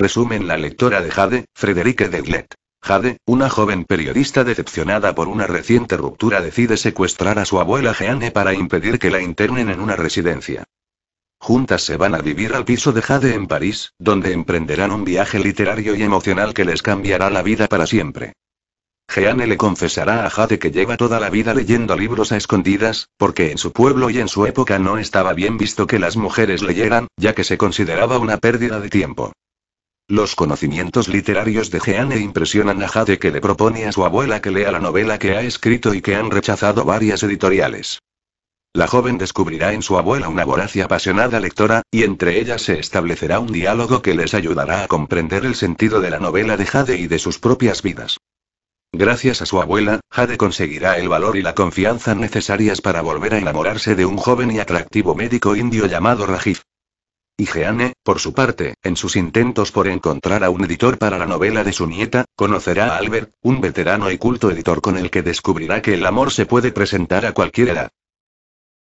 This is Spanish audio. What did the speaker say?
Resumen La lectora de Jade, Frederique Deglet. Jade, una joven periodista decepcionada por una reciente ruptura, decide secuestrar a su abuela Jeanne para impedir que la internen en una residencia. Juntas se van a vivir al piso de Jade en París, donde emprenderán un viaje literario y emocional que les cambiará la vida para siempre. Jeanne le confesará a Jade que lleva toda la vida leyendo libros a escondidas, porque en su pueblo y en su época no estaba bien visto que las mujeres leyeran, ya que se consideraba una pérdida de tiempo. Los conocimientos literarios de Jeanne impresionan a Jade que le propone a su abuela que lea la novela que ha escrito y que han rechazado varias editoriales. La joven descubrirá en su abuela una voraz y apasionada lectora, y entre ellas se establecerá un diálogo que les ayudará a comprender el sentido de la novela de Jade y de sus propias vidas. Gracias a su abuela, Jade conseguirá el valor y la confianza necesarias para volver a enamorarse de un joven y atractivo médico indio llamado Rajiv. Y Jeanne, por su parte, en sus intentos por encontrar a un editor para la novela de su nieta, conocerá a Albert, un veterano y culto editor con el que descubrirá que el amor se puede presentar a cualquier edad.